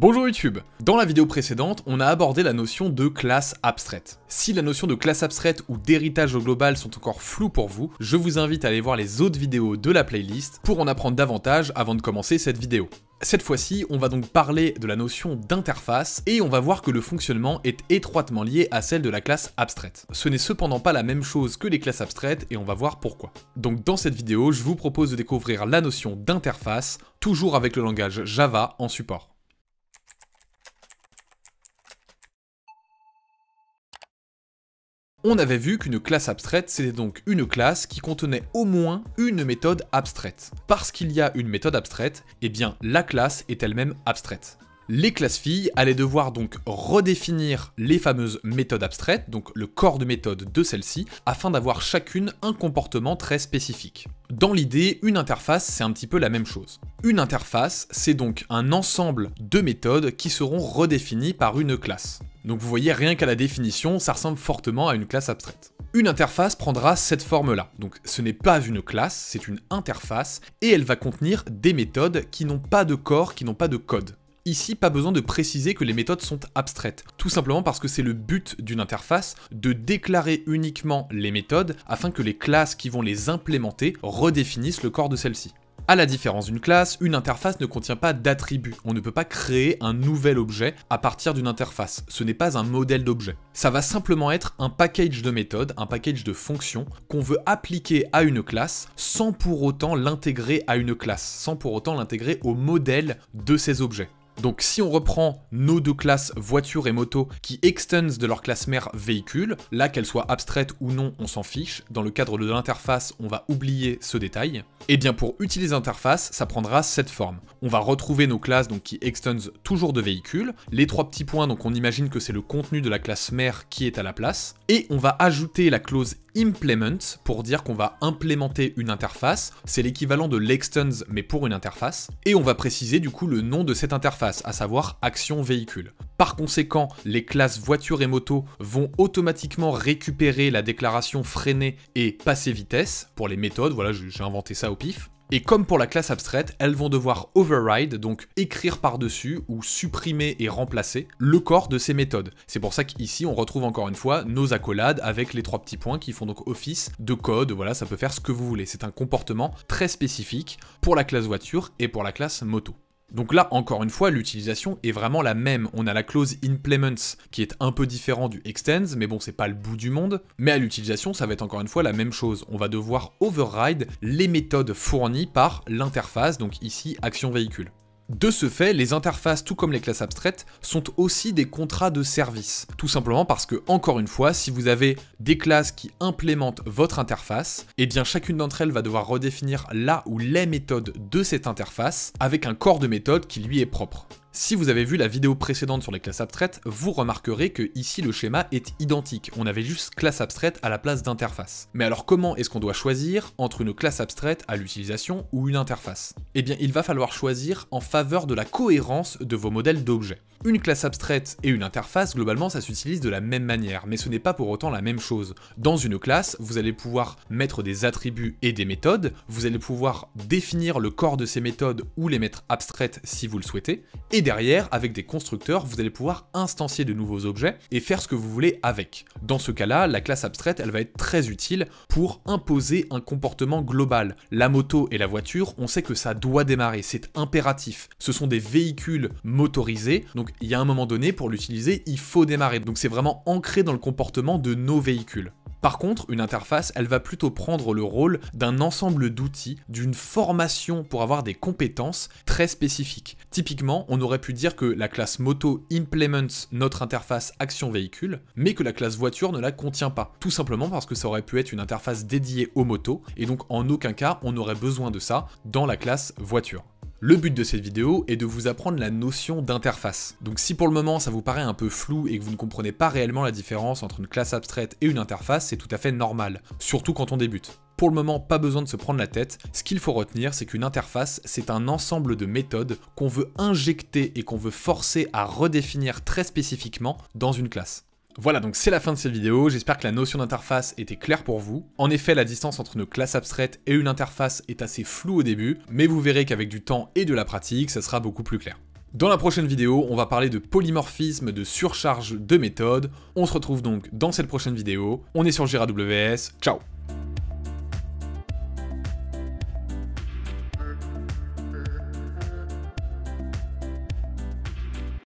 Bonjour YouTube Dans la vidéo précédente, on a abordé la notion de classe abstraite. Si la notion de classe abstraite ou d'héritage au global sont encore floues pour vous, je vous invite à aller voir les autres vidéos de la playlist pour en apprendre davantage avant de commencer cette vidéo. Cette fois-ci, on va donc parler de la notion d'interface et on va voir que le fonctionnement est étroitement lié à celle de la classe abstraite. Ce n'est cependant pas la même chose que les classes abstraites et on va voir pourquoi. Donc dans cette vidéo, je vous propose de découvrir la notion d'interface, toujours avec le langage Java en support. On avait vu qu'une classe abstraite, c'était donc une classe qui contenait au moins une méthode abstraite. Parce qu'il y a une méthode abstraite, eh bien la classe est elle-même abstraite. Les classes filles allaient devoir donc redéfinir les fameuses méthodes abstraites, donc le corps de méthode de celles-ci, afin d'avoir chacune un comportement très spécifique. Dans l'idée, une interface, c'est un petit peu la même chose. Une interface, c'est donc un ensemble de méthodes qui seront redéfinies par une classe. Donc vous voyez, rien qu'à la définition, ça ressemble fortement à une classe abstraite. Une interface prendra cette forme-là. Donc ce n'est pas une classe, c'est une interface, et elle va contenir des méthodes qui n'ont pas de corps, qui n'ont pas de code. Ici, pas besoin de préciser que les méthodes sont abstraites, tout simplement parce que c'est le but d'une interface de déclarer uniquement les méthodes afin que les classes qui vont les implémenter redéfinissent le corps de celle-ci. À la différence d'une classe, une interface ne contient pas d'attributs. On ne peut pas créer un nouvel objet à partir d'une interface. Ce n'est pas un modèle d'objet. Ça va simplement être un package de méthodes, un package de fonctions qu'on veut appliquer à une classe sans pour autant l'intégrer à une classe, sans pour autant l'intégrer au modèle de ces objets. Donc si on reprend nos deux classes voiture et moto qui extendent de leur classe mère véhicule, là qu'elle soit abstraite ou non, on s'en fiche, dans le cadre de l'interface, on va oublier ce détail. Et eh bien pour utiliser l'interface, ça prendra cette forme. On va retrouver nos classes donc qui extendent toujours de véhicule, les trois petits points donc on imagine que c'est le contenu de la classe mère qui est à la place, et on va ajouter la clause implement pour dire qu'on va implémenter une interface. C'est l'équivalent de l'extends mais pour une interface. Et on va préciser du coup le nom de cette interface, à savoir action véhicule. Par conséquent, les classes voiture et moto vont automatiquement récupérer la déclaration freiner et passer vitesse pour les méthodes. Voilà, j'ai inventé ça au pif. Et comme pour la classe abstraite, elles vont devoir override, donc écrire par-dessus ou supprimer et remplacer le corps de ces méthodes. C'est pour ça qu'ici on retrouve encore une fois nos accolades avec les trois petits points qui font donc office de code, voilà ça peut faire ce que vous voulez. C'est un comportement très spécifique pour la classe voiture et pour la classe moto. Donc là, encore une fois, l'utilisation est vraiment la même. On a la clause implements qui est un peu différent du extends, mais bon, c'est pas le bout du monde. Mais à l'utilisation, ça va être encore une fois la même chose. On va devoir override les méthodes fournies par l'interface, donc ici action véhicule. De ce fait, les interfaces, tout comme les classes abstraites, sont aussi des contrats de service. Tout simplement parce que, encore une fois, si vous avez des classes qui implémentent votre interface, eh bien chacune d'entre elles va devoir redéfinir la ou les méthodes de cette interface avec un corps de méthode qui lui est propre. Si vous avez vu la vidéo précédente sur les classes abstraites, vous remarquerez que ici le schéma est identique, on avait juste classe abstraite à la place d'interface. Mais alors comment est-ce qu'on doit choisir entre une classe abstraite à l'utilisation ou une interface Eh bien il va falloir choisir en faveur de la cohérence de vos modèles d'objets. Une classe abstraite et une interface, globalement ça s'utilise de la même manière, mais ce n'est pas pour autant la même chose. Dans une classe, vous allez pouvoir mettre des attributs et des méthodes, vous allez pouvoir définir le corps de ces méthodes ou les mettre abstraites si vous le souhaitez, et derrière, avec des constructeurs, vous allez pouvoir instancier de nouveaux objets et faire ce que vous voulez avec. Dans ce cas-là, la classe abstraite, elle va être très utile pour imposer un comportement global. La moto et la voiture, on sait que ça doit démarrer, c'est impératif. Ce sont des véhicules motorisés, donc il y a un moment donné, pour l'utiliser, il faut démarrer. Donc c'est vraiment ancré dans le comportement de nos véhicules. Par contre, une interface, elle va plutôt prendre le rôle d'un ensemble d'outils, d'une formation pour avoir des compétences très spécifiques. Typiquement, on aurait pu dire que la classe moto implements notre interface action véhicule, mais que la classe voiture ne la contient pas. Tout simplement parce que ça aurait pu être une interface dédiée aux motos, et donc en aucun cas on aurait besoin de ça dans la classe voiture. Le but de cette vidéo est de vous apprendre la notion d'interface. Donc si pour le moment ça vous paraît un peu flou et que vous ne comprenez pas réellement la différence entre une classe abstraite et une interface, c'est tout à fait normal, surtout quand on débute. Pour le moment, pas besoin de se prendre la tête. Ce qu'il faut retenir, c'est qu'une interface, c'est un ensemble de méthodes qu'on veut injecter et qu'on veut forcer à redéfinir très spécifiquement dans une classe. Voilà donc c'est la fin de cette vidéo, j'espère que la notion d'interface était claire pour vous. En effet la distance entre une classe abstraite et une interface est assez floue au début, mais vous verrez qu'avec du temps et de la pratique, ça sera beaucoup plus clair. Dans la prochaine vidéo, on va parler de polymorphisme, de surcharge de méthode. On se retrouve donc dans cette prochaine vidéo. On est sur JiraWS, ciao